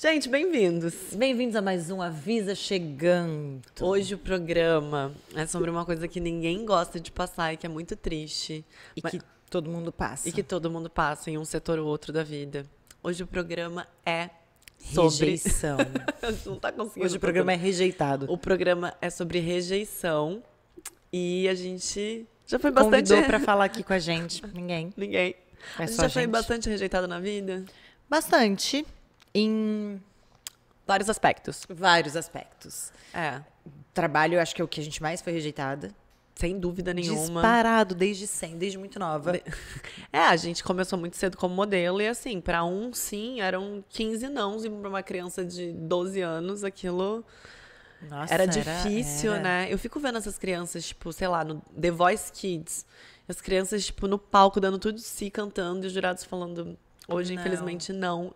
Gente, bem-vindos. Bem-vindos a mais um Avisa Chegando. Hoje o programa é sobre uma coisa que ninguém gosta de passar e que é muito triste. E mas... que todo mundo passa. E que todo mundo passa em um setor ou outro da vida. Hoje o programa é sobre rejeição. Não tá conseguindo. Hoje o programa é rejeitado. O programa é sobre rejeição e a gente já foi bastante Convidou para falar aqui com a gente. Ninguém. Ninguém. É a gente já gente. foi bastante rejeitado na vida? Bastante em vários aspectos. Vários aspectos. É. Trabalho, acho que é o que a gente mais foi rejeitada. Sem dúvida nenhuma. Disparado desde 100, desde muito nova. É, a gente começou muito cedo como modelo e assim, para um sim, eram 15 nãos e para uma criança de 12 anos aquilo Nossa, era difícil, era... né? Eu fico vendo essas crianças, tipo, sei lá, no The Voice Kids, as crianças tipo no palco dando tudo de si cantando e os jurados falando hoje não. infelizmente não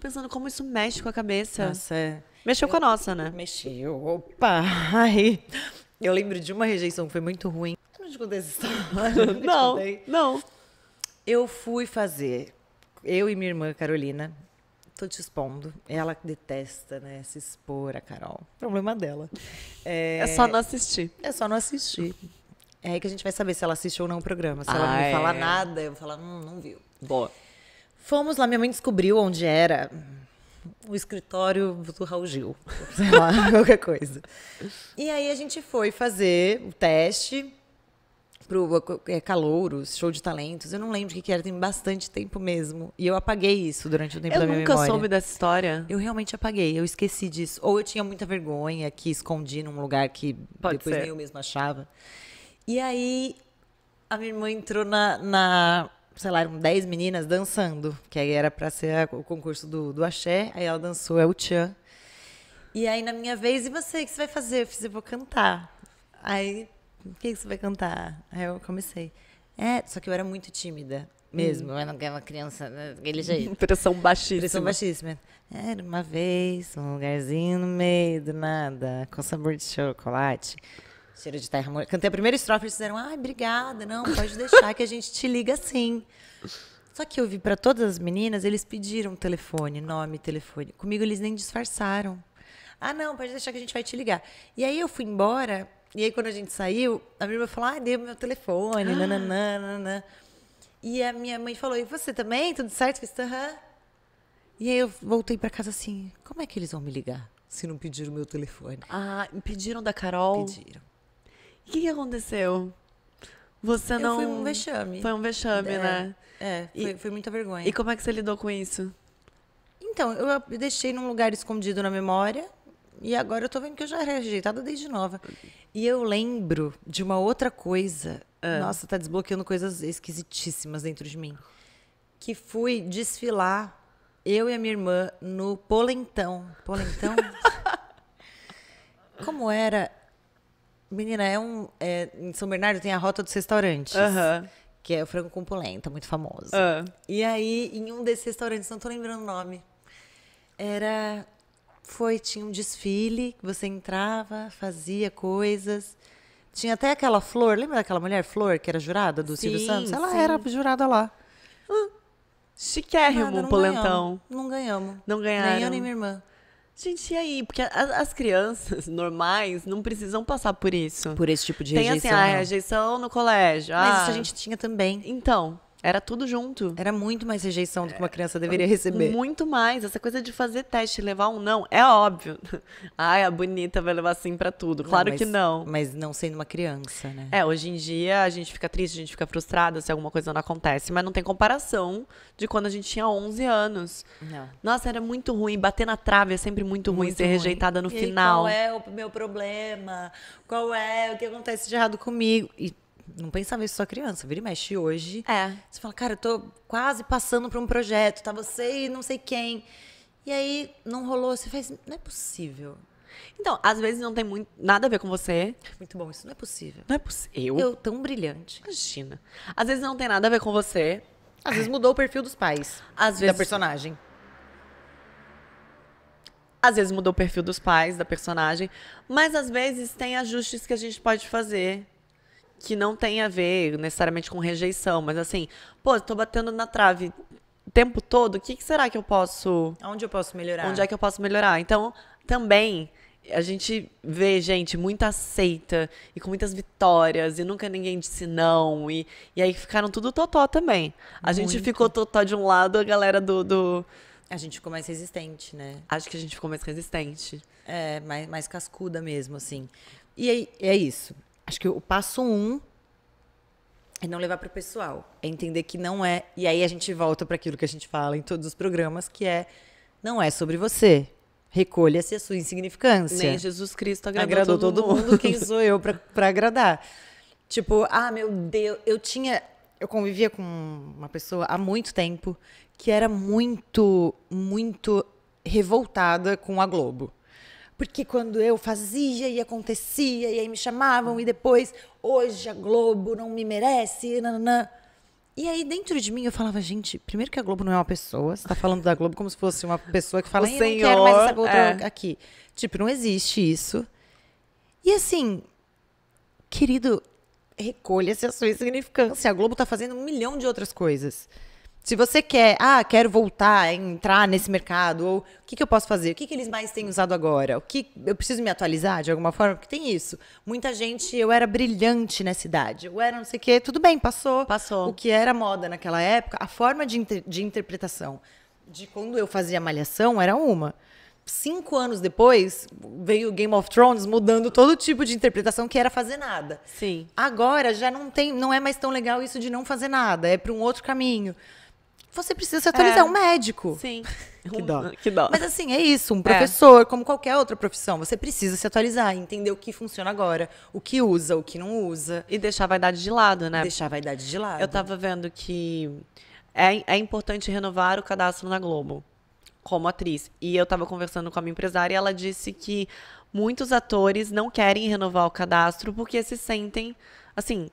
pensando como isso mexe com a cabeça. Nossa, é. Mexeu eu, com a nossa, né? Mexeu. Opa! Ai. Eu lembro de uma rejeição que foi muito ruim. Eu não te contei essa história. Não, não, Eu fui fazer, eu e minha irmã Carolina, tô te expondo. Ela detesta, né, se expor a Carol. Problema dela. É, é só não assistir. É só não assistir. É aí que a gente vai saber se ela assistiu ou não o programa. Se ah, ela não ah, é. falar nada, eu vou falar, hum, não viu. Boa. Fomos lá, minha mãe descobriu onde era o escritório do Raul Gil, sei lá, qualquer coisa. E aí a gente foi fazer o teste pro é, Calouros, show de talentos. Eu não lembro o que, era, tem bastante tempo mesmo. E eu apaguei isso durante o tempo eu da minha memória. Eu nunca soube dessa história. Eu realmente apaguei, eu esqueci disso. Ou eu tinha muita vergonha que escondi num lugar que Pode depois ser. nem eu mesma achava. E aí a minha irmã entrou na, na sei lá, eram 10 meninas dançando, que aí era para ser a, o concurso do, do axé, aí ela dançou é o Tchan. E aí, na minha vez, e você, o que você vai fazer? Eu fiz, eu vou cantar. Aí, o que você vai cantar? Aí eu comecei. É, só que eu era muito tímida mesmo. Hum. Eu não era uma criança daquele jeito. Impressão baixíssima. Pressão baixíssima. Era uma vez, um lugarzinho no meio do nada, com sabor de chocolate. Cheiro de terra molhada. Cantei a primeira estrofe, eles fizeram, ai, ah, obrigada, não, pode deixar que a gente te liga assim. Só que eu vi para todas as meninas, eles pediram telefone, nome, telefone. Comigo eles nem disfarçaram. Ah, não, pode deixar que a gente vai te ligar. E aí eu fui embora, e aí quando a gente saiu, a minha irmã falou, ah, deu meu telefone, ah. nananana." E a minha mãe falou, e você também? Tudo certo? Eu disse, aham. E aí eu voltei para casa assim, como é que eles vão me ligar? Se não pediram meu telefone. Ah, pediram da Carol? Pediram. O que, que aconteceu? Você não. Foi um vexame. Foi um vexame, é, né? É, é foi, e, foi muita vergonha. E como é que você lidou com isso? Então, eu deixei num lugar escondido na memória. E agora eu tô vendo que eu já era rejeitada desde nova. E eu lembro de uma outra coisa. Ah. Nossa, tá desbloqueando coisas esquisitíssimas dentro de mim. Que fui desfilar, eu e a minha irmã, no Polentão. Polentão? Como era Menina, é um. É, em São Bernardo tem a rota dos restaurantes. Uhum. Que é o frango com polenta, muito famoso. Uhum. E aí, em um desses restaurantes, não tô lembrando o nome. Era. Foi, tinha um desfile que você entrava, fazia coisas. Tinha até aquela flor, lembra daquela mulher flor que era jurada do sim, Silvio Santos? Ela sim. era jurada lá. Hum. Chiquérrimo, Nada, não polentão. Ganhamos, não ganhamos. Não ganharam. Nem eu nem minha irmã. Gente, e aí? Porque as crianças normais não precisam passar por isso. Por esse tipo de rejeição. Tem assim, a rejeição no colégio. Mas ah, isso a ah. gente tinha também. Então. Era tudo junto. Era muito mais rejeição do que uma é, criança deveria receber. Muito mais. Essa coisa de fazer teste e levar um não, é óbvio. Ai, a bonita vai levar sim para tudo. Claro não, mas, que não. Mas não sendo uma criança, né? É, hoje em dia a gente fica triste, a gente fica frustrada se alguma coisa não acontece. Mas não tem comparação de quando a gente tinha 11 anos. Não. Nossa, era muito ruim. Bater na trave é sempre muito ruim muito ser ruim. rejeitada no e final. Qual é o meu problema? Qual é o que acontece de errado comigo? E não pensava isso só criança, vira e mexe hoje. É. Você fala, cara, eu tô quase passando por um projeto, tá você e não sei quem. E aí não rolou, você faz, não é possível. Então, às vezes não tem muito, nada a ver com você. Muito bom, isso não é possível. Não é possível. Eu tão brilhante. Imagina. Às vezes não tem nada a ver com você. Às vezes mudou o perfil dos pais. Às vezes da personagem. Às vezes mudou o perfil dos pais, da personagem, mas às vezes tem ajustes que a gente pode fazer que não tem a ver necessariamente com rejeição, mas assim, pô, tô batendo na trave o tempo todo, o que, que será que eu posso. Onde eu posso melhorar? Onde é que eu posso melhorar? Então, também a gente vê gente muito aceita e com muitas vitórias e nunca ninguém disse não e, e aí ficaram tudo totó também. A muito. gente ficou totó de um lado, a galera do, do, A gente ficou mais resistente, né? Acho que a gente ficou mais resistente. É, mais, mais cascuda mesmo, assim. E é, é isso. Acho que o passo um é não levar para o pessoal, é entender que não é. E aí a gente volta para aquilo que a gente fala em todos os programas, que é não é sobre você. Recolha-se a sua insignificância. Nem Jesus Cristo agradou, agradou todo, todo mundo. mundo. Quem sou eu para agradar? Tipo, ah, meu Deus, eu tinha. Eu convivia com uma pessoa há muito tempo que era muito, muito revoltada com a Globo. Porque quando eu fazia e acontecia, e aí me chamavam, e depois, hoje a Globo não me merece, nananã. E aí, dentro de mim, eu falava, gente, primeiro que a Globo não é uma pessoa. Você tá falando da Globo como se fosse uma pessoa que fala, eu não quero mais essa Globo é. aqui. Tipo, não existe isso. E assim, querido, recolha-se a sua insignificância. A Globo tá fazendo um milhão de outras coisas. Se você quer, ah, quero voltar, entrar nesse mercado, ou o que, que eu posso fazer? O que, que eles mais têm usado agora? O que eu preciso me atualizar de alguma forma? Porque tem isso. Muita gente, eu era brilhante nessa idade, eu era não sei o quê, tudo bem, passou. Passou. O que era moda naquela época, a forma de, inter, de interpretação de quando eu fazia malhação era uma. Cinco anos depois, veio Game of Thrones mudando todo tipo de interpretação que era fazer nada. Sim. Agora já não tem, não é mais tão legal isso de não fazer nada, é para um outro caminho você precisa se é. atualizar. É. Um médico. Sim. que dó. que dó. Mas assim, é isso. Um é. professor, é. como qualquer outra profissão, você precisa se atualizar, entender o que funciona agora, o que usa, o que não usa. E deixar a vaidade de lado, né? Deixar a vaidade de lado. Eu tava vendo que é, é importante renovar o cadastro na Globo como atriz. E eu tava conversando com a minha empresária e ela disse que muitos atores não querem renovar o cadastro porque se sentem assim,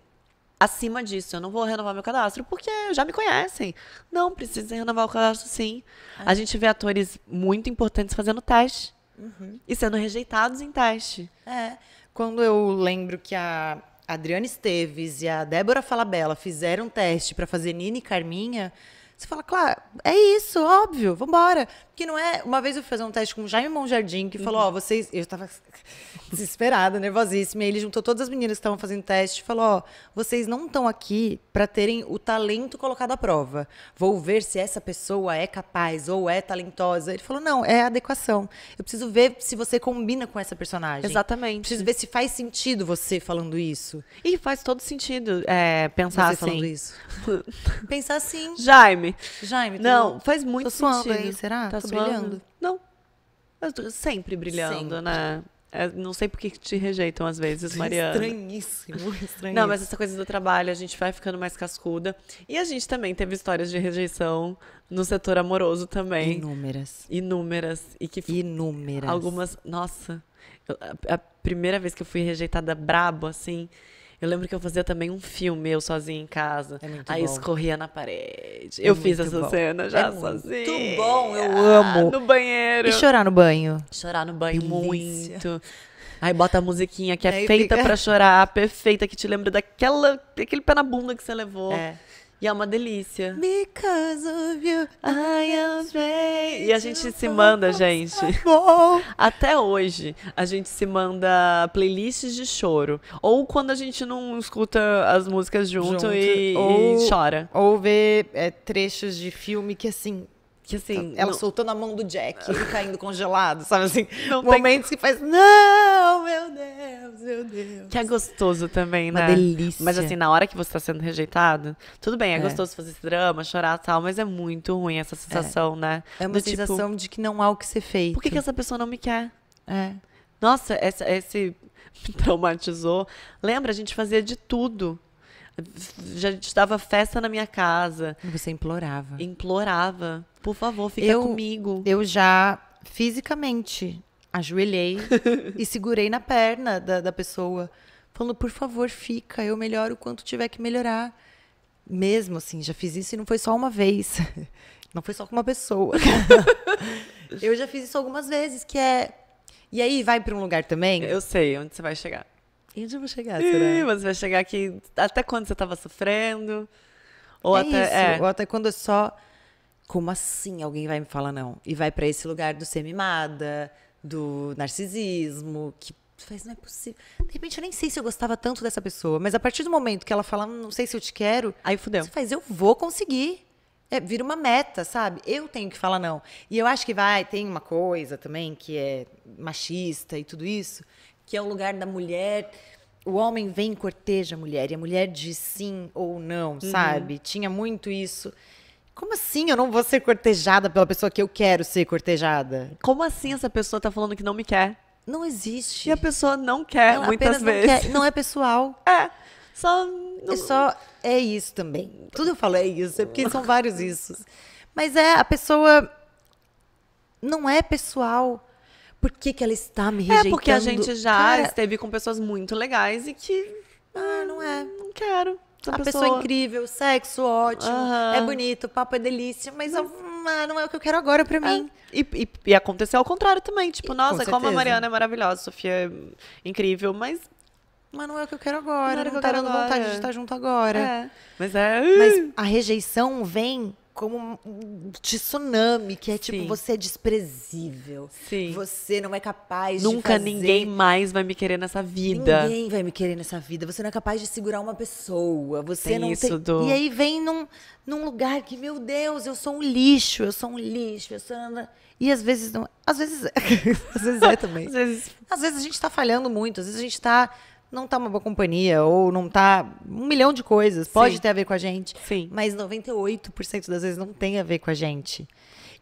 acima disso. Eu não vou renovar meu cadastro porque já me conhecem. Não, precisa renovar o cadastro sim. É. A gente vê atores muito importantes fazendo teste uhum. e sendo rejeitados em teste. É. Quando eu lembro que a Adriana Esteves e a Débora Falabella fizeram teste para fazer Nina e Carminha, você fala, claro, é isso, óbvio, vambora que não é. Uma vez eu fui fazer um teste com o Jaime Monjardim, que falou: uhum. Ó, uhum. oh, vocês. Eu tava desesperada, nervosíssima. E ele juntou todas as meninas que estavam fazendo teste e falou: Ó, oh, vocês não estão aqui para terem o talento colocado à prova. Vou ver se essa pessoa é capaz ou é talentosa. Ele falou: Não, é adequação. Eu preciso ver se você combina com essa personagem. Exatamente. Preciso ver se faz sentido você falando isso. E faz todo sentido é, pensar você assim. falando isso. pensar assim. Jaime. Jaime, não, faz muito sentido. Aí, será? Tá Tô tá suando. brilhando? Não. Sempre brilhando, Sempre. né? É, não sei por que te rejeitam às vezes, Mariana. Estranhíssimo, estranhíssimo. Não, mas essa coisa do trabalho, a gente vai ficando mais cascuda. E a gente também teve histórias de rejeição no setor amoroso também. Inúmeras. Inúmeras. E que Inúmeras. Algumas. Nossa. Eu, a, a, primeira vez que eu fui rejeitada brabo, assim, eu lembro que eu fazia também um filme, eu sozinha em casa. É muito aí bom. escorria na parede. É eu fiz essa bom. cena já é sozinha. Muito bom, eu ah, amo. no banheiro. E chorar no banho. Chorar no banho Delícia. muito. Aí bota a musiquinha que é feita fica... para chorar, perfeita, que te lembra daquela, daquele pé na bunda que você levou. É. E é uma delícia. Because of you, I am E a gente se manda, gente. Até hoje, a gente se manda playlists de choro. Ou quando a gente não escuta as músicas junto, junto. E, ou, e, chora. Ou vê é, trechos de filme que, assim, que assim. Tá. Ela não... soltando a mão do Jack, ele caindo tá congelado, sabe assim? Não momentos tem... que faz. Não, meu Deus, meu Deus. Que é gostoso também, né? Uma delícia. Mas assim, na hora que você tá sendo rejeitado, tudo bem, é, é. gostoso fazer esse drama, chorar e tal, mas é muito ruim essa é. sensação, é. né? É uma do tipo sensação tipo, de que não há o que ser feito. Por que, que essa pessoa não me quer? É. Nossa, essa, esse me traumatizou. Lembra, a gente fazia de tudo já dava festa na minha casa. Você implorava. Implorava. Por favor, fica eu, comigo. Eu já fisicamente ajoelhei e segurei na perna da, da pessoa. Falando, por favor, fica, eu melhoro o quanto tiver que melhorar. Mesmo assim, já fiz isso e não foi só uma vez. Não foi só com uma pessoa. eu já fiz isso algumas vezes, que é. E aí vai para um lugar também? Eu sei onde você vai chegar. E onde eu vou chegar, será? Ih, você vai chegar aqui até quando você estava sofrendo. Ou é até. Isso, é. Ou até quando é só. Como assim alguém vai me falar não? E vai para esse lugar do ser mimada, do narcisismo, que faz, não é possível. De repente eu nem sei se eu gostava tanto dessa pessoa, mas a partir do momento que ela fala, hum, não sei se eu te quero, aí fudeu. Você faz, eu vou conseguir. É, vira uma meta, sabe? Eu tenho que falar não. E eu acho que vai, tem uma coisa também que é machista e tudo isso, que é o lugar da mulher. O homem vem e corteja a mulher, e a mulher diz sim ou não, uhum. sabe? Tinha muito isso. Como assim eu não vou ser cortejada pela pessoa que eu quero ser cortejada? Como assim essa pessoa tá falando que não me quer? Não existe. E a pessoa não quer, muitas vezes. Não, quer, não é pessoal. É. Só. Não... É só. É isso também. Tudo eu falo é isso, é porque são vários isso. Mas é, a pessoa. Não é pessoal por que, que ela está me rejeitando? É porque a gente já Cara... esteve com pessoas muito legais e que. Ah, não é. Não quero. a pessoa... É pessoa... é incrível, sexo ótimo, uhum. é bonito, o papo é delícia, mas eu, ah, não é o que eu quero agora pra é, mim. É. E, e, e, aconteceu ao contrário também. Tipo, e, nossa, com como a Mariana é maravilhosa, a Sofia é incrível, mas mas não é o que eu quero agora. Não, não que eu tá dando agora. vontade de estar junto agora. É. Mas é. Mas uh. a rejeição vem como um tsunami, que é tipo, Sim. tipo, você é desprezível. Sim. Você não é capaz Nunca de ninguém mais vai me querer nessa vida. Ninguém vai me querer nessa vida. Você não é capaz de segurar uma pessoa. Você tem não isso tem... Do... E aí vem num, num lugar que, meu Deus, eu sou um lixo, eu sou um lixo, eu sou... E às vezes não... Às vezes é. às vezes é também. às, vezes... às vezes a gente tá falhando muito. Às vezes a gente tá não tá uma boa companhia ou não tá um milhão de coisas. Pode Sim. ter a ver com a gente. Sim. Mas 98% das vezes não tem a ver com a gente.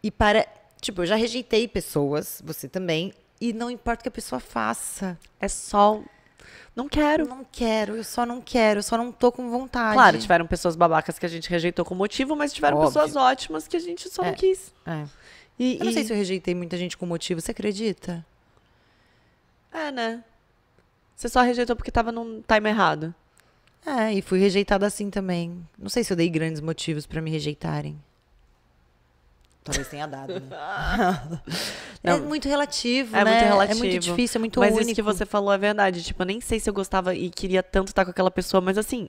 E para. Tipo, eu já rejeitei pessoas, você também, e não importa o que a pessoa faça. É só não quero. Não quero, eu só não quero, eu só não tô com vontade. Claro, tiveram pessoas babacas que a gente rejeitou com motivo, mas tiveram Óbvio. pessoas ótimas que a gente só é, não quis. É. E, eu e... não sei se eu rejeitei muita gente com motivo, você acredita? É, né? Você só rejeitou porque tava num time errado. É, e fui rejeitada assim também. Não sei se eu dei grandes motivos para me rejeitarem. Talvez tenha dado, né? é muito relativo, é né? Muito relativo. É muito difícil, é muito Mas único. Mas isso que você falou é verdade. Tipo, eu nem sei se eu gostava e queria tanto estar com aquela pessoa, mas assim,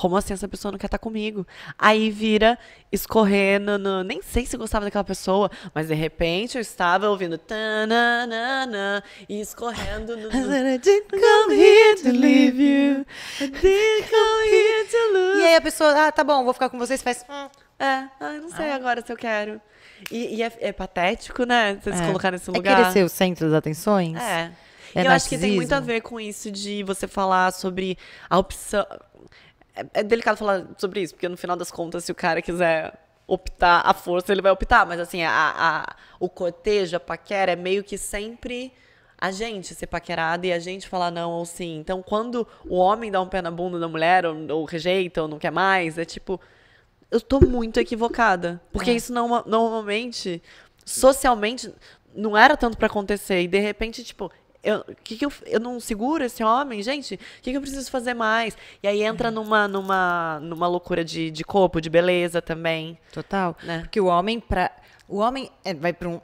como assim essa pessoa não quer estar comigo? Aí vira escorrendo no. Nem sei se gostava daquela pessoa, mas de repente eu estava ouvindo. Tananana, e escorrendo no. I didn't come here to leave you. I didn't come here to lose. E aí a pessoa, ah, tá bom, vou ficar com vocês, faz. Hum, é, ah, não sei ah. agora se eu quero. E, e é, é, patético, né? Você é. se colocar nesse é lugar. É querer ser o centro das atenções. É. é eu narcisismo. acho que tem muito a ver com isso de você falar sobre a opção. É, é delicado falar sobre isso, porque no final das contas, se o cara quiser optar a força, ele vai optar. Mas assim, a, a, o cortejo, a paquera, é meio que sempre a gente ser paquerada e a gente falar não ou sim. Então, quando o homem dá um pé na bunda da mulher, ou, ou rejeita, ou não quer mais, é tipo. Eu tô muito equivocada. Porque é. isso não, normalmente, socialmente, não era tanto para acontecer. E de repente, tipo, eu, que que eu, eu não seguro esse homem, gente? O que, que eu preciso fazer mais? E aí entra é. numa, numa, numa loucura de, de corpo, de beleza também. Total. Né? Porque o homem, pra, o homem é, vai para um.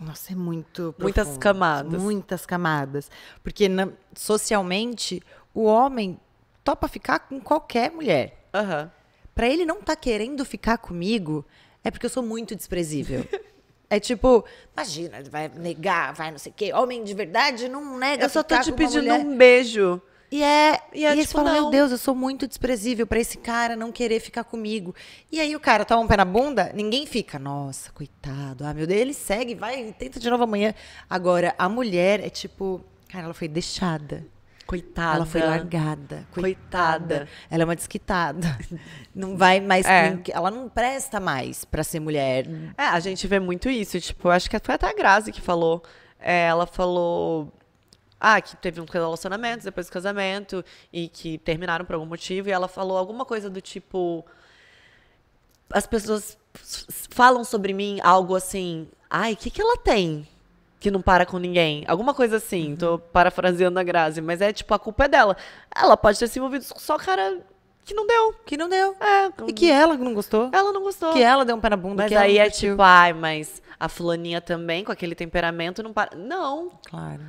Nossa, é muito. Profundo. Muitas camadas. Muitas camadas. Porque na, socialmente, o homem topa ficar com qualquer mulher. Uhum. Para ele não tá querendo ficar comigo, é porque eu sou muito desprezível. É tipo, imagina, vai negar, vai não sei o quê. Homem de verdade não nega. Né, eu só tô te pedindo um beijo. E é, e é, e tipo, fala, meu Deus, eu sou muito desprezível para esse cara não querer ficar comigo. E aí o cara toma um pé na bunda, ninguém fica, nossa, coitado, ah, meu Deus, ele segue, vai, tenta de novo amanhã. Agora, a mulher é tipo, cara, ela foi deixada. Coitada. Ela foi largada. Coitada. coitada. Ela é uma desquitada. Não vai mais. É. Ela não presta mais para ser mulher. É, a gente vê muito isso. Tipo, acho que foi até a Grazi que falou. É, ela falou. Ah, que teve um relacionamento, depois do casamento, e que terminaram por algum motivo. E ela falou alguma coisa do tipo. As pessoas falam sobre mim algo assim. Ai, o que, que ela tem? que não para com ninguém. Alguma coisa assim, uhum. tô parafraseando a Grazi, mas é tipo, a culpa é dela. Ela pode ter se envolvido só cara que não deu. Que não deu. É. E que ela não gostou. Ela não gostou. Que ela deu um pé na bunda. Mas aí é tipo, ai, mas a fulaninha também, com aquele temperamento, não para. Não. Claro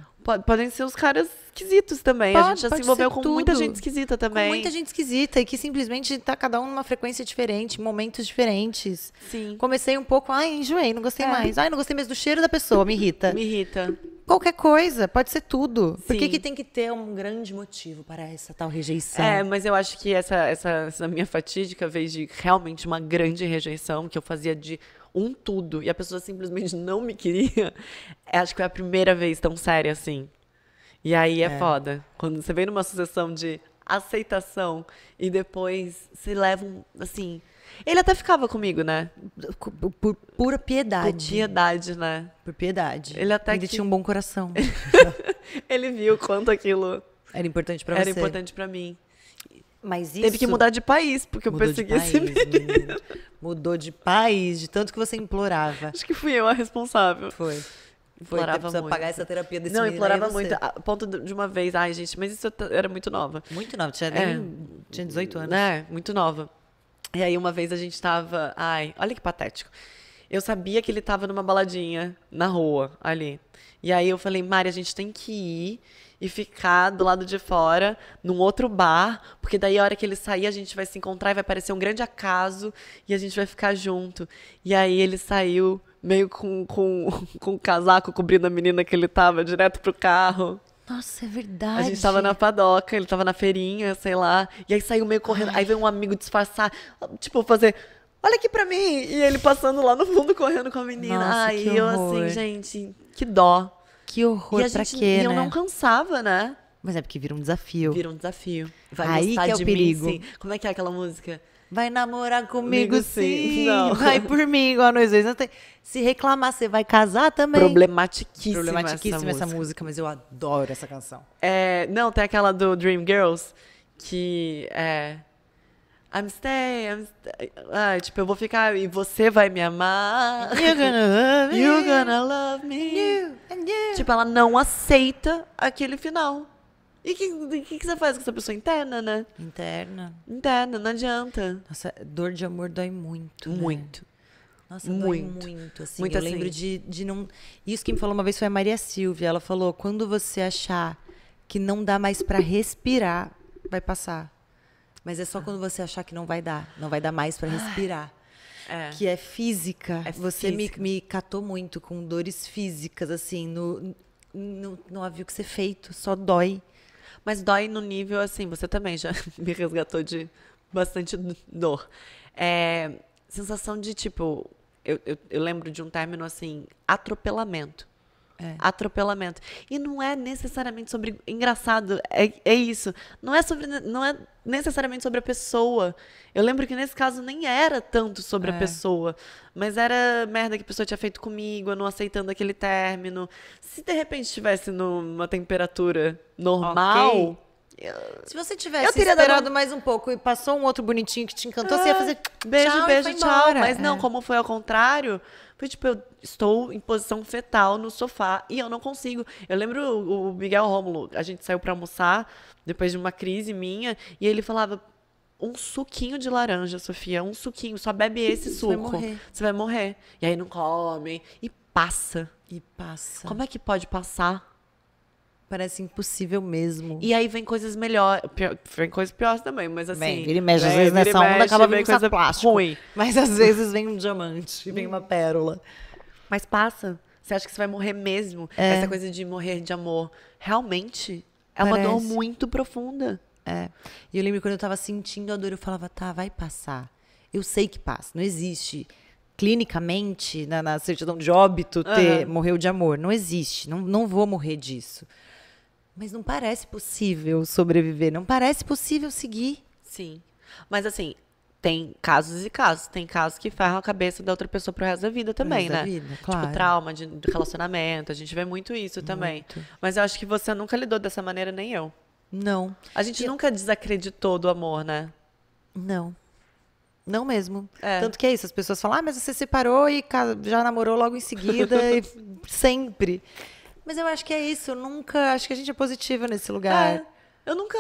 podem ser os caras esquisitos também. Pode, a gente já se envolveu com tudo. muita gente esquisita também. Com muita gente esquisita e que simplesmente tá cada um numa frequência diferente, momentos diferentes. Sim. Comecei um pouco, ai, enjoei, não gostei é. mais. Ai, não gostei mesmo do cheiro da pessoa, me irrita. me irrita. Qualquer coisa, pode ser tudo. Sim. Por que, que tem que ter um grande motivo para essa tal rejeição? É, mas eu acho que essa, essa, essa minha fatídica vez de realmente uma grande rejeição, que eu fazia de um tudo e a pessoa simplesmente não me queria, é, acho que foi a primeira vez tão séria assim. E aí é, é. foda. Quando você vem numa sucessão de aceitação e depois se um, assim. Ele até ficava comigo, né? Por, por pura piedade. Por piedade, né? Por piedade. Ele até ele que... tinha um bom coração. ele viu quanto aquilo era importante para você. Era importante para mim. Mas isso... Teve que mudar de país, porque Mudou eu persegui país, esse menino. Mudou de país, de tanto que você implorava. Acho que fui eu a responsável. Foi. Implorava Foi, muito. pagar essa terapia desse Não, implorava muito. A ponto de uma vez, ai gente, mas isso eu era muito nova. Muito nova, tinha, é, nem, tinha 18 anos. É, muito nova. E aí uma vez a gente tava, ai, olha que patético. Eu sabia que ele tava numa baladinha na rua ali. E aí eu falei, Mari, a gente tem que ir e ficar do lado de fora, num outro bar, porque daí a hora que ele sair a gente vai se encontrar e vai parecer um grande acaso e a gente vai ficar junto. E aí ele saiu meio com, com, com um casaco cobrindo a menina que ele tava direto pro carro. Nossa, é verdade. A gente tava na padoca, ele tava na feirinha, sei lá. E aí saiu meio correndo. Ai. Aí veio um amigo disfarçar, tipo, fazer olha aqui para mim. E ele passando lá no fundo correndo com a menina. Nossa, Ai, eu assim, gente, que dó que horror, e gente, pra quê, e eu né? não cansava, né? Mas é porque vira um desafio. Vira um desafio. Vai Aí que é o perigo. Mim, Como é que é aquela música? Vai namorar comigo, comigo sim. sim. Não. Vai por mim, igual nós dois. Se reclamar, você vai casar também. Problematiquíssima, Problematiquíssima essa, essa música. música. mas eu adoro essa canção. É, não, tem aquela do Dream Girls que é. I'm staying, I'm staying. Ah, tipo, eu vou ficar e você vai me amar. you're gonna love me. You're gonna love me. You, and you. Tipo, ela não aceita aquele final. E o que, que, que, você faz com essa pessoa interna, né? Interna. Interna, não adianta. Nossa, dor de amor dói muito. Né? Muito. Né? Nossa, muito. dói muito, assim. Muito eu assim. lembro de, de não. Isso que me falou uma vez foi a Maria Silvia. Ela falou: quando você achar que não dá mais pra respirar, vai passar. Mas é só quando você achar que não vai dar, não vai dar mais para ah, respirar. É. Que é física. É você física. Me, me catou muito com dores físicas, assim, no, no, não havia o que ser feito, só dói. Mas dói no nível, assim, você também já me resgatou de bastante dor. É, sensação de, tipo, eu, eu, eu lembro de um término, assim, atropelamento. É. Atropelamento. E não é necessariamente sobre. Engraçado, é, é isso. Não é sobre. Não é necessariamente sobre a pessoa. Eu lembro que nesse caso nem era tanto sobre é. a pessoa, mas era merda que a pessoa tinha feito comigo, eu não aceitando aquele término. Se de repente estivesse numa temperatura normal, okay. Se você tivesse eu teria esperado dado... mais um pouco e passou um outro bonitinho que te encantou, é. você ia ah, fazer beijo, tchau, beijo, tchau. Mas não, é. como foi ao contrário, foi tipo, eu estou em posição fetal no sofá e eu não consigo. Eu lembro o, o Miguel Rômulo, a gente saiu para almoçar depois de uma crise minha e ele falava um suquinho de laranja, Sofia, um suquinho, só bebe esse suco. Você vai morrer. Você vai morrer. E aí não come e passa. E passa. Como é que pode passar? Parece impossível mesmo. E aí vem coisas melhores, vem coisas piores também, mas assim. Vem, ele mexe, às é, vezes nessa onda acaba vindo coisa plástico. Ruim. Mas às vezes vem um diamante, vem uma pérola. Mas passa. Você acha que você vai morrer mesmo? É. Essa coisa de morrer de amor. Realmente é Parece. uma dor muito profunda. É. E eu lembro quando eu tava sentindo a dor, eu falava, tá, vai passar. Eu sei que passa, não existe clinicamente, na, na certidão de óbito, ter, uhum. morreu de amor. Não existe, não, não vou morrer disso. Mas não parece possível sobreviver, não parece possível seguir. Sim. Mas assim, tem casos e casos. Tem casos que ferram a cabeça da outra pessoa pro resto da vida também, né? Da vida, tipo, claro. Tipo, trauma de relacionamento. A gente vê muito isso muito. também. Mas eu acho que você nunca lidou dessa maneira, nem eu. Não. A gente e... nunca desacreditou do amor, né? Não. Não mesmo. É. Tanto que é isso, as pessoas falam, ah, mas você separou e já namorou logo em seguida, e sempre. Mas eu acho que é isso. Eu nunca. Acho que a gente é positiva nesse lugar. É. Eu nunca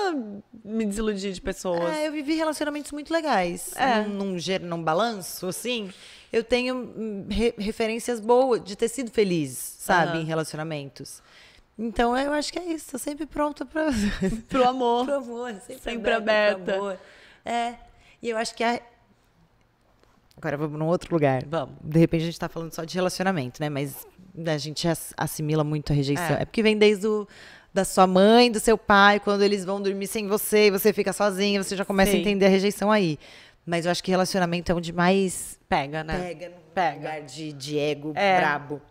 me desiludi de pessoas. É, eu vivi relacionamentos muito legais. É. Num, num, num balanço, assim, eu tenho hum, re, referências boas de ter sido feliz, sabe, uhum. em relacionamentos. Então eu acho que é isso. Tô sempre pronta para pro amor. pro amor, sempre, sempre aberta. amor. É. E eu acho que a... agora vamos num outro lugar. Vamos. De repente a gente está falando só de relacionamento, né? Mas né, a gente assimila muito a rejeição. É, é porque vem desde o da sua mãe, do seu pai, quando eles vão dormir sem você e você fica sozinha, você já começa Sim. a entender a rejeição aí. Mas eu acho que relacionamento é onde mais pega, né? Pega, pega. lugar de, de ego é. brabo.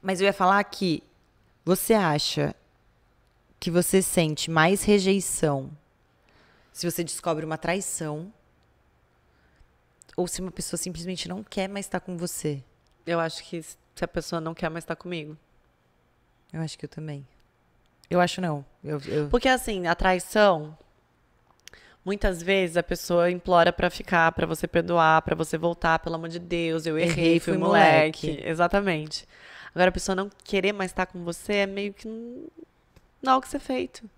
Mas eu ia falar que você acha que você sente mais rejeição se você descobre uma traição ou se uma pessoa simplesmente não quer mais estar com você? Eu acho que se a pessoa não quer mais estar tá comigo. Eu acho que eu também. Eu acho não. Eu, eu... Porque assim, a traição, muitas vezes a pessoa implora para ficar, para você perdoar, para você voltar, pelo amor de Deus, eu errei, errei fui, fui moleque. moleque. Exatamente. Agora a pessoa não querer mais estar tá com você é meio que não há o que ser feito.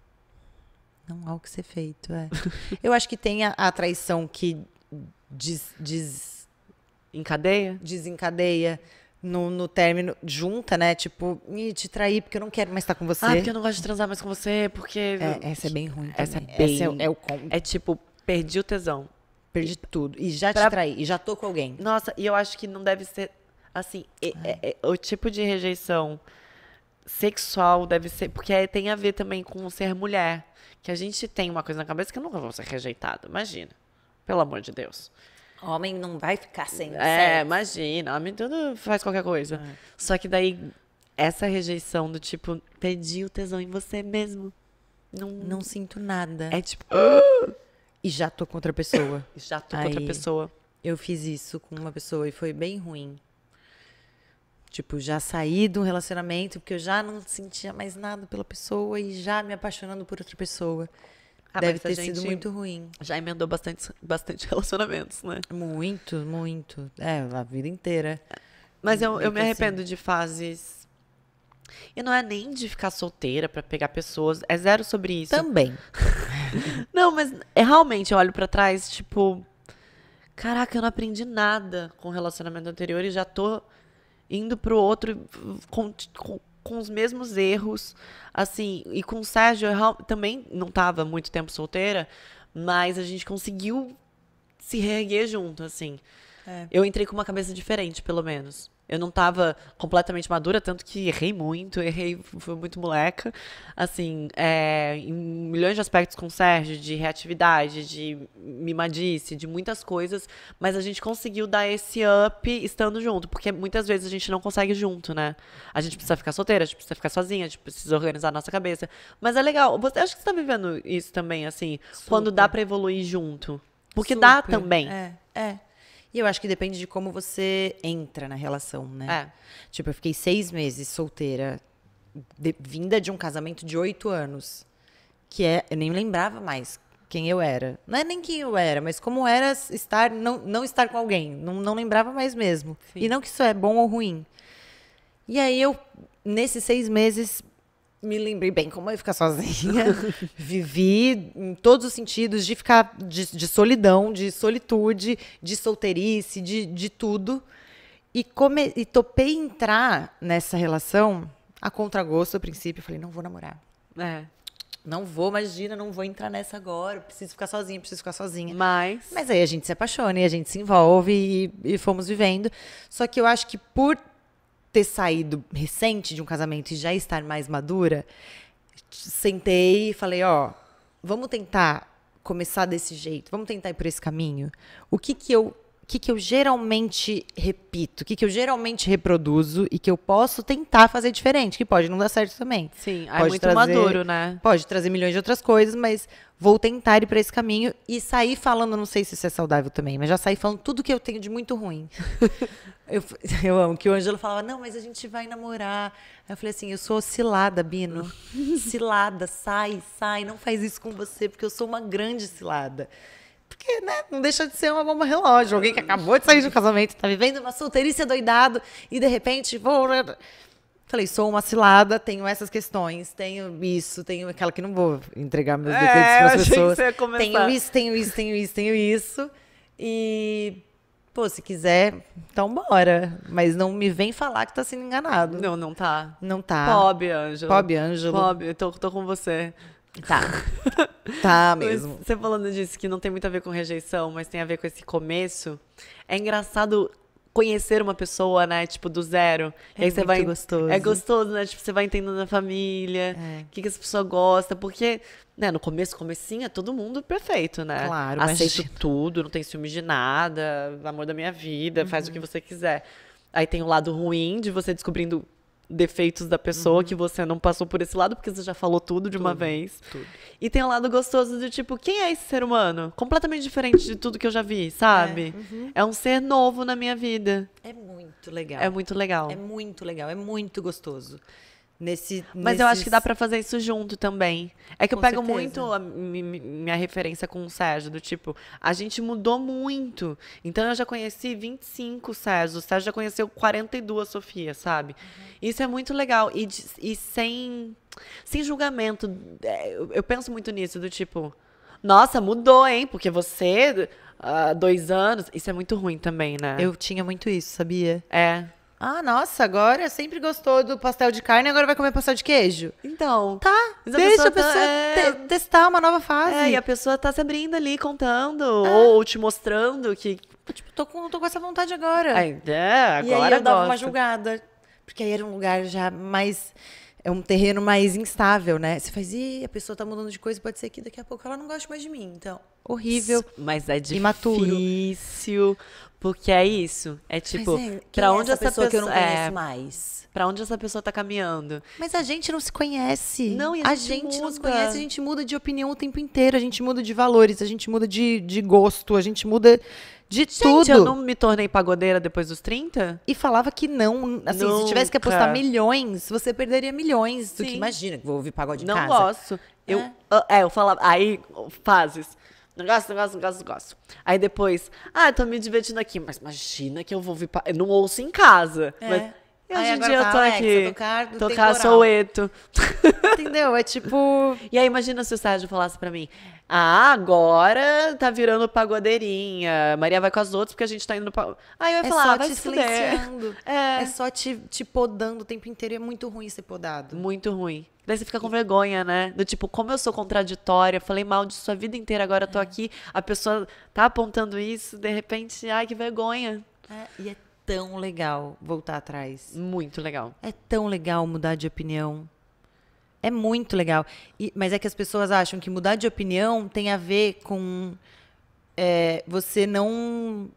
Não há o que ser feito, é. eu acho que tem a, a traição que des, des... Encadeia? Desencadeia no, no término, junta, né? Tipo, me te trair porque eu não quero mais estar com você. Ah, porque eu não gosto de transar mais com você, porque. É, essa é bem ruim. Também. É essa é bem. Essa é, é o combo. É tipo, perdi o tesão. Perdi tudo. E já pra... te traí, e já tô com alguém. Nossa, e eu acho que não deve ser. Assim, é, é, o tipo de rejeição sexual deve ser. Porque tem a ver também com ser mulher. Que a gente tem uma coisa na cabeça que eu nunca vou ser rejeitada, imagina. Pelo amor de Deus. Homem não vai ficar sem. É, imagina. Homem tudo faz qualquer coisa. É. Só que daí, essa rejeição do tipo, perdi o tesão em você mesmo. Não, não sinto nada. É tipo. E já tô com outra pessoa. já tô Aí, com outra pessoa. Eu fiz isso com uma pessoa e foi bem ruim. Tipo, já saí de um relacionamento porque eu já não sentia mais nada pela pessoa e já me apaixonando por outra pessoa. Ah, Deve ter sido muito ruim. Já emendou bastante, bastante relacionamentos, né? Muito, muito. É, a vida inteira. Mas eu, eu me arrependo assim. de fases. E não é nem de ficar solteira para pegar pessoas. É zero sobre isso. Também. não, mas é, realmente eu olho para trás, tipo. Caraca, eu não aprendi nada com o relacionamento anterior e já tô indo pro outro com, com, com os mesmos erros, assim, e com o Sérgio eu também não estava muito tempo solteira, mas a gente conseguiu se reerguer junto, assim. É. Eu entrei com uma cabeça diferente, pelo menos. Eu não estava completamente madura, tanto que errei muito, errei, fui muito moleca. Assim, é, em milhões de aspectos com o Sérgio, de reatividade, de mimadice, de muitas coisas. Mas a gente conseguiu dar esse up estando junto, porque muitas vezes a gente não consegue junto, né? A gente precisa ficar solteira, a gente precisa ficar sozinha, a gente precisa organizar a nossa cabeça. Mas é legal, você acha que você tá vivendo isso também, assim, Super. quando dá para evoluir junto. Porque Super. dá também. É, é. E eu acho que depende de como você entra na relação, né? É. Tipo, eu fiquei seis meses solteira, de, vinda de um casamento de oito anos. Que é, eu nem lembrava mais quem eu era. Não é nem quem eu era, mas como era estar, não, não estar com alguém. Não, não lembrava mais mesmo. Sim. E não que isso é bom ou ruim. E aí eu, nesses seis meses, me lembrei bem como eu ia ficar sozinha. Vivi em todos os sentidos de ficar de, de solidão, de solitude, de solteirice, de, de tudo. E, come, e topei entrar nessa relação a contragosto, a princípio. Eu falei, não vou namorar. É. Não vou, imagina, não vou entrar nessa agora. Preciso ficar sozinha, preciso ficar sozinha. Mas. Mas aí a gente se apaixona e a gente se envolve e, e fomos vivendo. Só que eu acho que por ter saído recente de um casamento e já estar mais madura, sentei e falei, ó, vamos tentar começar desse jeito, vamos tentar ir por esse caminho. O que que eu que, que eu geralmente repito, o que, que eu geralmente reproduzo e que eu posso tentar fazer diferente, que pode não dar certo também. Sim, é pode é muito trazer, maduro, né? Pode trazer milhões de outras coisas, mas vou tentar ir para esse caminho e sair falando, não sei se isso é saudável também, mas já saí falando tudo que eu tenho de muito ruim. eu, eu, amo que o Ângelo falava, não, mas a gente vai namorar. eu falei assim, eu sou cilada, Bino. cilada, sai, sai, não faz isso com você, porque eu sou uma grande cilada. Porque, né, não deixa de ser uma bomba relógio. Alguém que acabou de sair de um casamento, tá vivendo uma solteirice doidado e de repente, vou. Falei, sou uma cilada, tenho essas questões, tenho isso, tenho aquela que não vou entregar meus é, defeitos é, para as pessoas. tenho isso, tenho isso, tenho isso, tenho isso. E, pô, se quiser, então bora. Mas não me vem falar que tá sendo enganado. Não, não tá. Não tá. Pobre Ângelo. Pobre Ângelo. Pobre, eu tô, tô com você. Tá. tá mesmo. você falando disso que não tem muito a ver com rejeição, mas tem a ver com esse começo. É engraçado conhecer uma pessoa, né, tipo, do zero. É muito vai gostoso. É gostoso, né? Tipo, você vai entendendo a família, é. o é. que, que essa pessoa gosta, porque, né, no começo, comecinho, é todo mundo perfeito, né? Claro, Aceito imagina. tudo, não tem ciúme de nada, amor da minha vida, uhum. faz o que uhum. você quiser. Aí tem o lado ruim de você descobrindo defeitos da pessoa uhum. que você não passou por esse lado, porque você já falou tudo de tudo, uma vez. Tudo. E tem o um lado gostoso de tipo, quem é esse ser humano? Completamente diferente de tudo que eu já vi, sabe? É, uhum. é um ser novo na minha vida. É muito legal. É muito legal. É muito legal, é muito gostoso. Nesse, Mas nesses... eu acho que dá para fazer isso junto também. É que com eu pego certeza. muito a, minha referência com o Sérgio, do tipo, a gente mudou muito. Então eu já conheci 25 Sérgio, o Sérgio já conheceu 42 Sofia, sabe? Uhum. Isso é muito legal. E, e sem, sem julgamento. É, eu penso muito nisso, do tipo, nossa, mudou, hein? Porque você há ah, dois anos. Isso é muito ruim também, né? Eu tinha muito isso, sabia? É. Ah, nossa, agora sempre gostou do pastel de carne, agora vai comer pastel de queijo. Então. Tá, a deixa a pessoa, tá, pessoa é... te, testar uma nova fase. É, e a pessoa tá se abrindo ali, contando, é. ou te mostrando que... Tipo, tô com, tô com essa vontade agora. é, agora E aí eu gosto. dava uma julgada, porque aí era um lugar já mais... É um terreno mais instável, né? Você faz, e a pessoa tá mudando de coisa, pode ser que daqui a pouco ela não goste mais de mim, então horrível. Mas é difícil. Imaturo. Porque é isso. É tipo, mas pra é onde é essa, pessoa, essa pessoa que eu não conheço é, mais? Pra onde essa pessoa tá caminhando? Mas a gente não se conhece. Não, e a, a gente, gente não se conhece, a gente muda de opinião o tempo inteiro, a gente muda de valores, a gente muda de, de gosto, a gente muda de gente, tudo. Eu não me tornei pagodeira depois dos 30? E falava que não. Assim, Nunca. se tivesse que apostar milhões, você perderia milhões. Sim. Do que imagina que vou ouvir pagode em casa. Não gosto. Eu, é? Ah, é. eu falava. Aí, fases negócio, negócio, negócio, negócio. Aí depois, ah, eu tô me divertindo aqui, mas imagina que eu vou vir pra... Eu não ouço em casa. É. Mas... E hoje em dia eu tá tô Alexa, aqui. Tocar, tocar Entendeu? É tipo. E aí imagina se o Sérgio falasse pra mim: ah, agora tá virando pagodeirinha. Maria vai com as outras porque a gente tá indo no pagode. Aí eu ia é falar, só ah, vai te silenciando. É. é só te, te podando o tempo inteiro. É muito ruim ser podado. Muito ruim. Daí você fica com vergonha, né? Do tipo, como eu sou contraditória, falei mal de sua vida inteira, agora eu tô é. aqui, a pessoa tá apontando isso, de repente, ai, que vergonha. É, e é tão legal voltar atrás. Muito legal. É tão legal mudar de opinião. É muito legal. E, mas é que as pessoas acham que mudar de opinião tem a ver com é, você não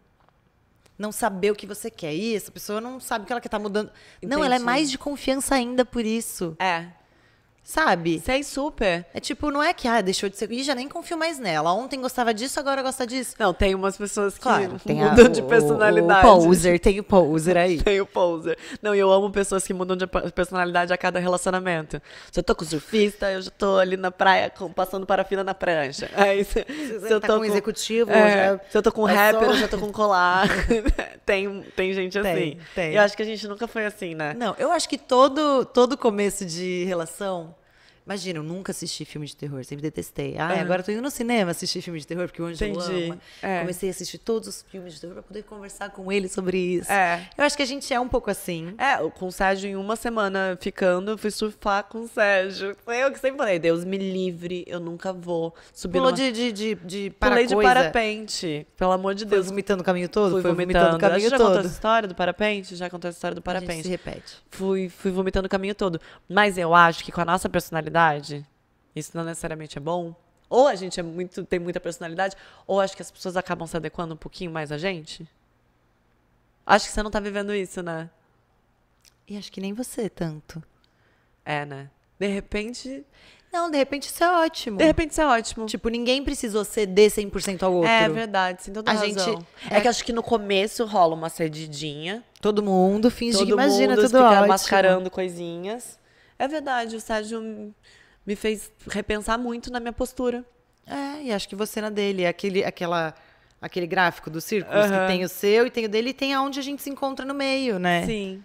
não saber o que você quer. E essa pessoa não sabe o que ela quer estar tá mudando. Entendi. Não, ela é mais de confiança ainda por isso. É. Sabe? Sei é super. É tipo, não é que, ah, deixou de ser. e já nem confio mais nela. Ontem gostava disso, agora gosta disso. Não, tem umas pessoas que claro, mudam a, de personalidade. O, o poser, tem o poser aí. tem o poser. Não, e eu amo pessoas que mudam de personalidade a cada relacionamento. Se eu tô com surfista, eu já tô ali na praia com, passando parafina na prancha. Aí, se, se, se tá eu tá tô com, com executivo, é, já, se eu tô com rapper, sou... eu já tô com colar. tem, tem gente tem, assim. Tem. Eu acho que a gente nunca foi assim, né? Não, eu acho que todo, todo começo de relação Imagina, eu nunca assisti filme de terror, sempre detestei. Ah, uhum. agora eu tô indo no cinema assistir filme de terror, porque o Anjo ama. É. Comecei a assistir todos os filmes de terror para poder conversar com ele sobre isso. É. Eu acho que a gente é um pouco assim. É, com o Sérgio, em uma semana ficando, eu fui surfar com o Sérgio. Foi eu que sempre falei, Deus me livre, eu nunca vou subir Pulou numa... de, de, de, de Pulei de parapente, pelo amor de Deus. Foi vomitando o caminho todo? Fui vomitando, vomitando o caminho já todo. já contou a história do parapente? Já contou a história do parapente. se repete. Fui, fui vomitando o caminho todo. Mas eu acho que com a nossa personalidade personalidade, isso não necessariamente é bom. Ou a gente é muito, tem muita personalidade, ou acho que as pessoas acabam se adequando um pouquinho mais a gente. Acho que você não tá vivendo isso, né? E acho que nem você tanto. É, né? De repente. Não, de repente isso é ótimo. De repente isso é ótimo. Tipo, ninguém precisou ceder 100% ao outro. É verdade, sem toda a razão. gente. É... é... que acho que no começo rola uma cedidinha. Todo mundo finge Todo que imagina mundo tudo fica mascarando coisinhas. É verdade, o Sérgio me fez repensar muito na minha postura. É, e acho que você na dele. É aquele, aquela, aquele gráfico dos círculos uhum. Assim, que tem o seu e tem o dele e tem aonde a gente se encontra no meio, né? Sim.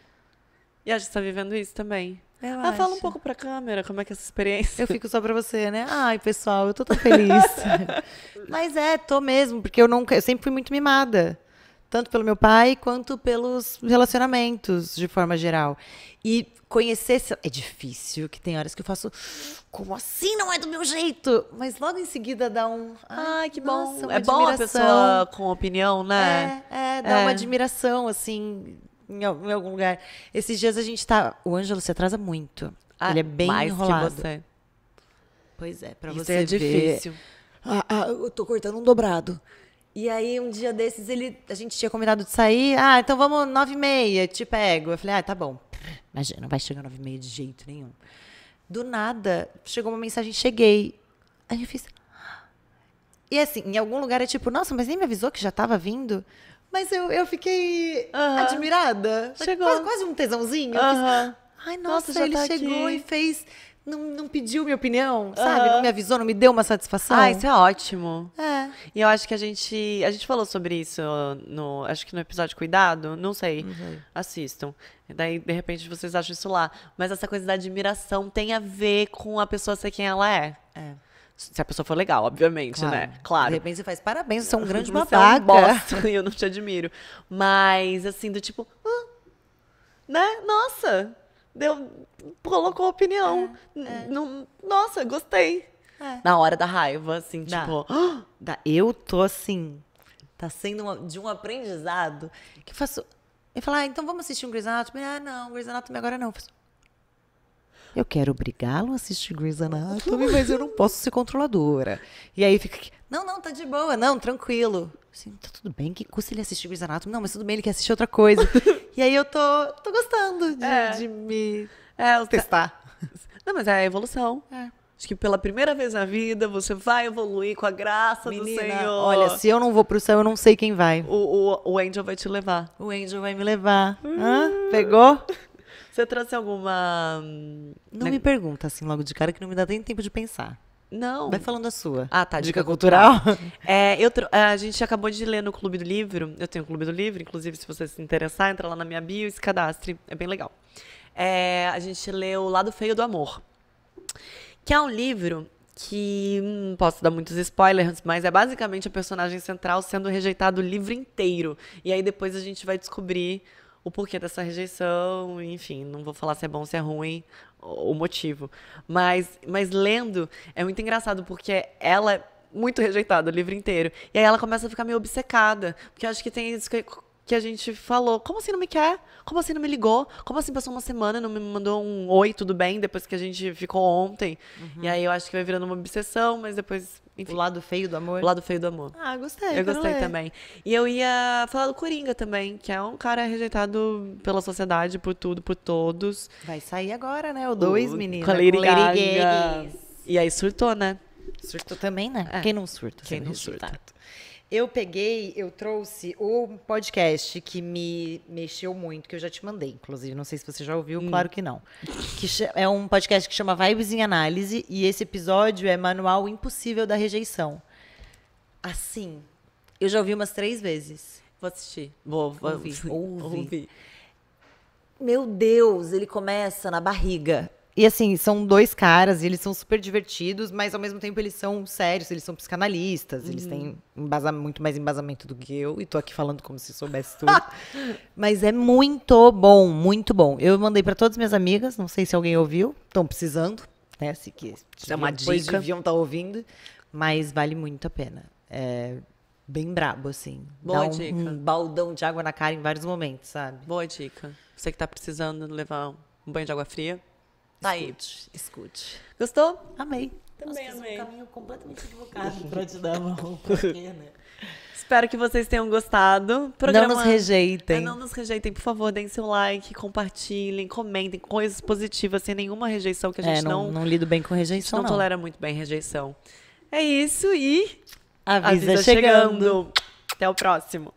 E a gente tá vivendo isso também. Relaxa. Ah, fala um pouco pra câmera, como é que é essa experiência? Eu fico só pra você, né? Ai, pessoal, eu tô tão feliz. Mas é, tô mesmo, porque eu, nunca, eu sempre fui muito mimada tanto pelo meu pai quanto pelos relacionamentos de forma geral. E conhecer é difícil, que tem horas que eu faço como assim não é do meu jeito, mas logo em seguida dá um ah, ai, ah, que bom, é bom a pessoa com opinião, né? É, é dá é. uma admiração assim em, em algum lugar. Esses dias a gente tá, o Ângelo se atrasa muito. Ah, Ele é bem mais enrolado. Que você. Pois é, para você é difícil. Ver, ah, ah, eu tô cortando um dobrado. E aí, um dia desses, ele, a gente tinha combinado de sair. Ah, então vamos nove e meia, te pego. Eu falei, ah, tá bom. Imagina, não vai chegar nove e meia de jeito nenhum. Do nada, chegou uma mensagem, cheguei. Aí eu fiz... Ah. E assim, em algum lugar é tipo, nossa, mas nem me avisou que já tava vindo? Mas eu, eu fiquei uhum. admirada. Chegou. Quase, quase um tesãozinho. Uhum. Ai, nossa, nossa ele tá chegou aqui. e fez não, não pediu minha opinião, sabe? Uhum. Não me avisou, não me deu uma satisfação. Ah, isso é ótimo. É. E eu acho que a gente. A gente falou sobre isso no. Acho que no episódio Cuidado, não sei. Uhum. Assistam. Daí, de repente, vocês acham isso lá. Mas essa coisa da admiração tem a ver com a pessoa ser quem ela é. É. Se a pessoa for legal, obviamente, né? claro. né? Claro. De repente você faz parabéns, você é um grande babaca. Você é um bosta, eu não te admiro. Mas, assim, do tipo, ah, né? Nossa, deu, colocou opinião. É, é. Não, nossa, gostei. É. Na hora da raiva, assim, dá. tipo, ah, dá. eu tô assim. Tá sendo uma, de um aprendizado que eu faço. Eu falo, ah, então vamos assistir um Grey's Anatomy? Ah, não, Grey's Anatomy agora não. Eu, faço, eu quero obrigá-lo a assistir Grey's Anatomy, mas eu não posso ser controladora. E aí fica aqui, não, não, tá de boa, não, tranquilo. Assim, tá tudo bem, que custa ele assistir Grey's Anatomy? Não, mas tudo bem, ele quer assistir outra coisa. E aí eu tô, tô gostando de, é. de me é, testar. Não, mas é a evolução. É. Acho que pela primeira vez na vida você vai evoluir com a graça Menina, do Senhor. Olha, se eu não vou pro céu, eu não sei quem vai. O, o, o Angel vai te levar. O Angel vai me levar. Hum. Hã? Pegou? Você trouxe alguma. Não né? me pergunta assim logo de cara que não me dá nem tempo de pensar. Não. Vai falando a sua. Ah, tá. Dica, dica cultural. cultural. É, eu a gente acabou de ler no Clube do Livro. Eu tenho o Clube do Livro, inclusive, se você se interessar, entra lá na minha bio e se cadastre. É bem legal. É, a gente leu O Lado Feio do Amor. Que é um livro que. Hum, posso dar muitos spoilers, mas é basicamente a personagem central sendo rejeitado o livro inteiro. E aí depois a gente vai descobrir o porquê dessa rejeição, enfim, não vou falar se é bom, se é ruim, o motivo. Mas, mas lendo é muito engraçado, porque ela é muito rejeitada o livro inteiro. E aí ela começa a ficar meio obcecada, porque acho que tem isso que, que a gente falou. Como assim não me quer? Como assim não me ligou? Como assim passou uma semana e não me mandou um oi, tudo bem, depois que a gente ficou ontem? Uhum. E aí eu acho que vai virando uma obsessão, mas depois enfim. O lado feio do amor? O lado feio do amor. Ah, gostei. Eu gostei ler. também. E eu ia falar do Coringa também, que é um cara rejeitado pela sociedade, por tudo, por todos. Vai sair agora, né? O dois, meninos. menino. E aí surtou, né? Surtou também, né? É. Quem não surta? Quem não surta. Eu peguei, eu trouxe o podcast que me mexeu muito, que eu já te mandei, inclusive. Não sei se você já ouviu, hum. claro que não. Que é um podcast que chama Vibes em Análise e esse episódio é Manual Impossível da Rejeição. Assim, eu já ouvi umas três vezes. Vou assistir. Vou, vou ouvir. Meu Deus, ele começa na barriga. E assim, são dois caras, e eles são super divertidos, mas ao mesmo tempo eles são sérios, eles são psicanalistas, uhum. eles têm muito mais embasamento do que eu, e tô aqui falando como se soubesse tudo. mas é muito bom, muito bom. Eu mandei para todas minhas amigas, não sei se alguém ouviu, estão precisando, né? Se que é uma depois dica. deviam estar tá ouvindo, mas vale muito a pena. É bem brabo, assim. Boa Dá um, dica. um baldão de água na cara em vários momentos, sabe? Boa dica. Você que tá precisando levar um banho de água fria. Tá aí. Escute. Gostou? Amei. Também Nossa, amei. um caminho completamente equivocado pra te dar uma roupa, né? Espero que vocês tenham gostado. Programa... Não nos rejeitem. É, não nos rejeitem, por favor, deem seu like, compartilhem, comentem coisas positivas, sem nenhuma rejeição que a é, gente é, não, não. Não lido bem com rejeição. não, não tolera muito bem rejeição. É isso e. Avisa, avisa chegando. chegando. Até o próximo.